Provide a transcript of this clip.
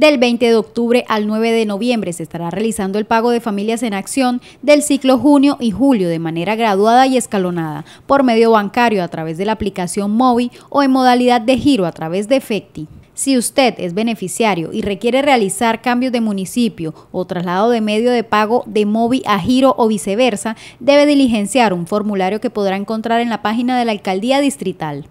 Del 20 de octubre al 9 de noviembre se estará realizando el pago de familias en acción del ciclo junio y julio de manera graduada y escalonada por medio bancario a través de la aplicación MOVI o en modalidad de giro a través de Efecti. Si usted es beneficiario y requiere realizar cambios de municipio o traslado de medio de pago de móvil a giro o viceversa, debe diligenciar un formulario que podrá encontrar en la página de la alcaldía distrital.